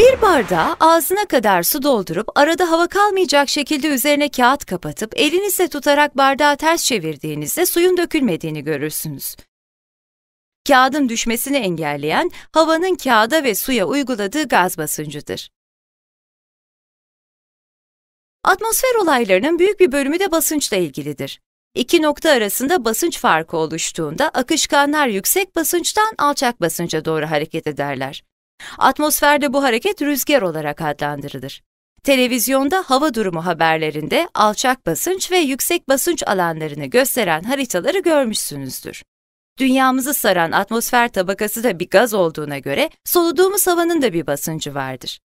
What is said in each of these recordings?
Bir bardağı ağzına kadar su doldurup arada hava kalmayacak şekilde üzerine kağıt kapatıp elinizle tutarak bardağı ters çevirdiğinizde suyun dökülmediğini görürsünüz. Kağıdın düşmesini engelleyen havanın kağıda ve suya uyguladığı gaz basıncıdır. Atmosfer olaylarının büyük bir bölümü de basınçla ilgilidir. İki nokta arasında basınç farkı oluştuğunda akışkanlar yüksek basınçtan alçak basınca doğru hareket ederler. Atmosferde bu hareket rüzgar olarak adlandırılır. Televizyonda hava durumu haberlerinde alçak basınç ve yüksek basınç alanlarını gösteren haritaları görmüşsünüzdür. Dünyamızı saran atmosfer tabakası da bir gaz olduğuna göre soluduğumuz havanın da bir basıncı vardır.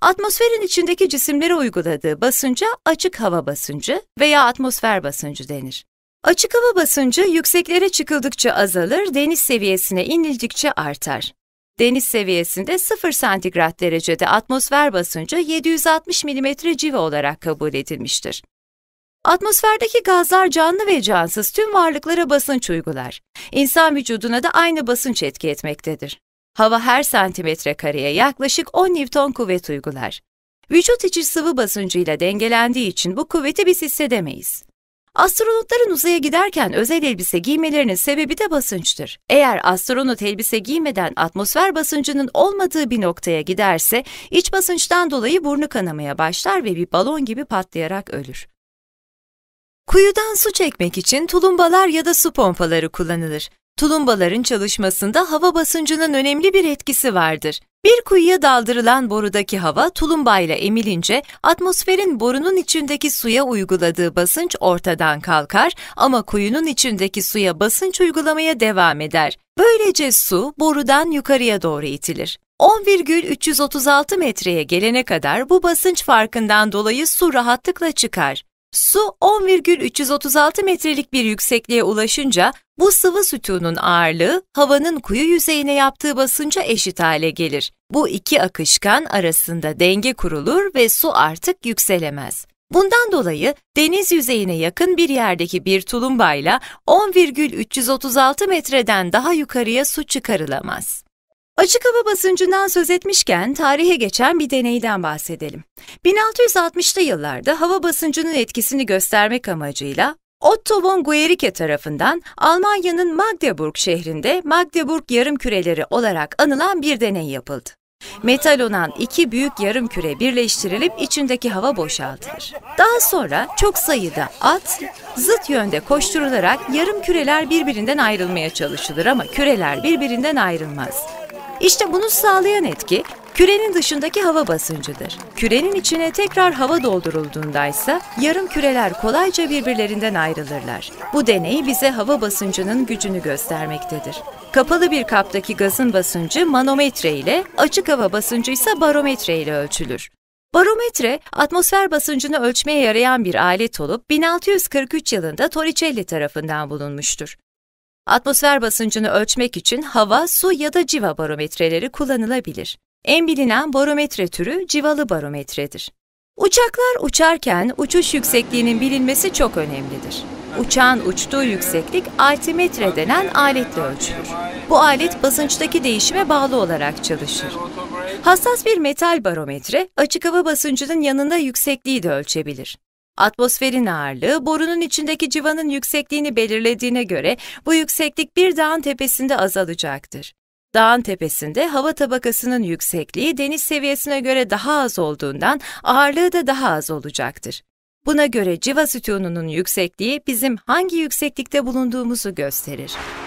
Atmosferin içindeki cisimlere uyguladığı basınca açık hava basıncı veya atmosfer basıncı denir. Açık hava basıncı yükseklere çıkıldıkça azalır, deniz seviyesine inildikçe artar. Deniz seviyesinde 0 santigrat derecede atmosfer basıncı 760 mm civa olarak kabul edilmiştir. Atmosferdeki gazlar canlı ve cansız tüm varlıklara basınç uygular. İnsan vücuduna da aynı basınç etki etmektedir. Hava her santimetre kareye yaklaşık 10 Newton kuvvet uygular. Vücut içi sıvı basıncıyla dengelendiği için bu kuvveti biz hissedemeyiz. Astronotların uzaya giderken özel elbise giymelerinin sebebi de basınçtır. Eğer astronot elbise giymeden atmosfer basıncının olmadığı bir noktaya giderse, iç basınçtan dolayı burnu kanamaya başlar ve bir balon gibi patlayarak ölür. Kuyudan su çekmek için tulumbalar ya da su pompaları kullanılır. Tulumbaların çalışmasında hava basıncının önemli bir etkisi vardır. Bir kuyuya daldırılan borudaki hava tulumbayla emilince atmosferin borunun içindeki suya uyguladığı basınç ortadan kalkar ama kuyunun içindeki suya basınç uygulamaya devam eder. Böylece su borudan yukarıya doğru itilir. 10,336 metreye gelene kadar bu basınç farkından dolayı su rahatlıkla çıkar. Su 10,336 metrelik bir yüksekliğe ulaşınca bu sıvı sütunun ağırlığı havanın kuyu yüzeyine yaptığı basınca eşit hale gelir. Bu iki akışkan arasında denge kurulur ve su artık yükselemez. Bundan dolayı deniz yüzeyine yakın bir yerdeki bir tulumbayla 10,336 metreden daha yukarıya su çıkarılamaz. Açık hava basıncından söz etmişken tarihe geçen bir deneyden bahsedelim. 1660'lı yıllarda hava basıncının etkisini göstermek amacıyla Otto von Guericke tarafından Almanya'nın Magdeburg şehrinde Magdeburg yarım küreleri olarak anılan bir deney yapıldı. Metal olan iki büyük yarım küre birleştirilip içindeki hava boşaltılır. Daha sonra çok sayıda at zıt yönde koşturularak yarım küreler birbirinden ayrılmaya çalışılır ama küreler birbirinden ayrılmaz. İşte bunu sağlayan etki Kürenin dışındaki hava basıncıdır. Kürenin içine tekrar hava doldurulduğunda ise yarım küreler kolayca birbirlerinden ayrılırlar. Bu deney bize hava basıncının gücünü göstermektedir. Kapalı bir kaptaki gazın basıncı manometre ile, açık hava basıncı ise barometre ile ölçülür. Barometre, atmosfer basıncını ölçmeye yarayan bir alet olup 1643 yılında Torricelli tarafından bulunmuştur. Atmosfer basıncını ölçmek için hava, su ya da civa barometreleri kullanılabilir. En bilinen barometre türü civalı barometredir. Uçaklar uçarken uçuş yüksekliğinin bilinmesi çok önemlidir. Uçağın uçtuğu yükseklik altimetre denen aletle ölçülür. Bu alet basınçtaki değişime bağlı olarak çalışır. Hassas bir metal barometre açık hava basıncının yanında yüksekliği de ölçebilir. Atmosferin ağırlığı borunun içindeki civanın yüksekliğini belirlediğine göre bu yükseklik bir dağın tepesinde azalacaktır. Dağın tepesinde hava tabakasının yüksekliği deniz seviyesine göre daha az olduğundan ağırlığı da daha az olacaktır. Buna göre civa sütununun yüksekliği bizim hangi yükseklikte bulunduğumuzu gösterir.